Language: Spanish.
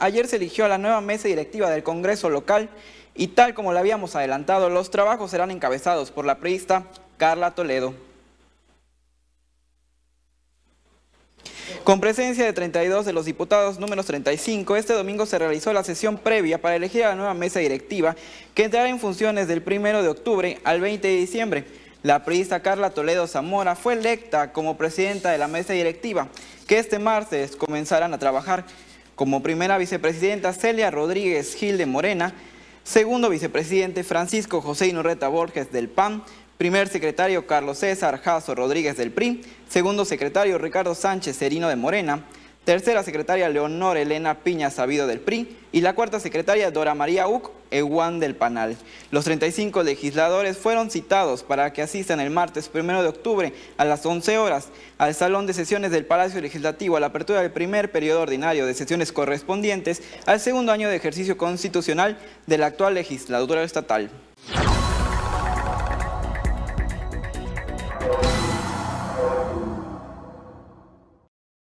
ayer se eligió a la nueva mesa directiva del Congreso local y tal como lo habíamos adelantado, los trabajos serán encabezados por la priista Carla Toledo. Con presencia de 32 de los diputados números 35, este domingo se realizó la sesión previa para elegir a la nueva mesa directiva que entrará en funciones del 1 de octubre al 20 de diciembre. La priista Carla Toledo Zamora fue electa como presidenta de la mesa directiva, que este martes comenzarán a trabajar como primera vicepresidenta Celia Rodríguez Gil de Morena, segundo vicepresidente Francisco José Inurreta Borges del PAN, primer secretario Carlos César Jaso Rodríguez del PRI, segundo secretario Ricardo Sánchez Serino de Morena, tercera secretaria Leonor Elena Piña Sabido del PRI y la cuarta secretaria Dora María Uc Eguán del Panal. Los 35 legisladores fueron citados para que asistan el martes 1 de octubre a las 11 horas al Salón de Sesiones del Palacio Legislativo a la apertura del primer periodo ordinario de sesiones correspondientes al segundo año de ejercicio constitucional de la actual legislatura estatal.